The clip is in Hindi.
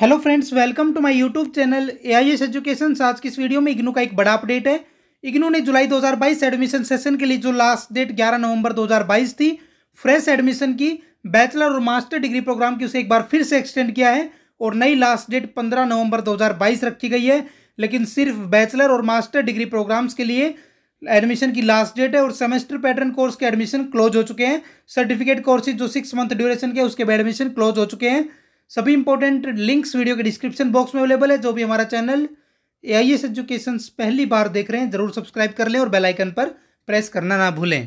hello friends welcome to my YouTube channel A I S education आज की इस वीडियो में इग्नू का एक बड़ा अपडेट है इग्नू ने जुलाई 2022 एडमिशन सेशन के लिए जो लास्ट डेट 11 नवंबर 2022 थी फ्रेश एडमिशन की बैचलर और मास्टर डिग्री प्रोग्राम की उसे एक बार फिर से एक्सटेंड किया है और नई लास्ट डेट पंद्रह नवम्बर दो रखी गई है लेकिन सिर्फ बैचलर और मास्टर डिग्री प्रोग्राम्स के लिए एडमिशन की लास्ट डेट है और सेमेस्टर पैटर्न कोर्स के एडमिशन क्लोज हो चुके हैं सर्टिफिकेट कोर्सेज जो सिक्स मंथ ड्यूरेशन के उसके भी एडमिशन क्लोज हो चुके हैं सभी इंपॉर्टेंट लिंक्स वीडियो के डिस्क्रिप्शन बॉक्स में अवेलेबल है जो भी हमारा channel A I S education पहली बार देख रहे हैं जरूर सब्सक्राइब कर लें और बेलाइकन पर प्रेस करना ना भूलें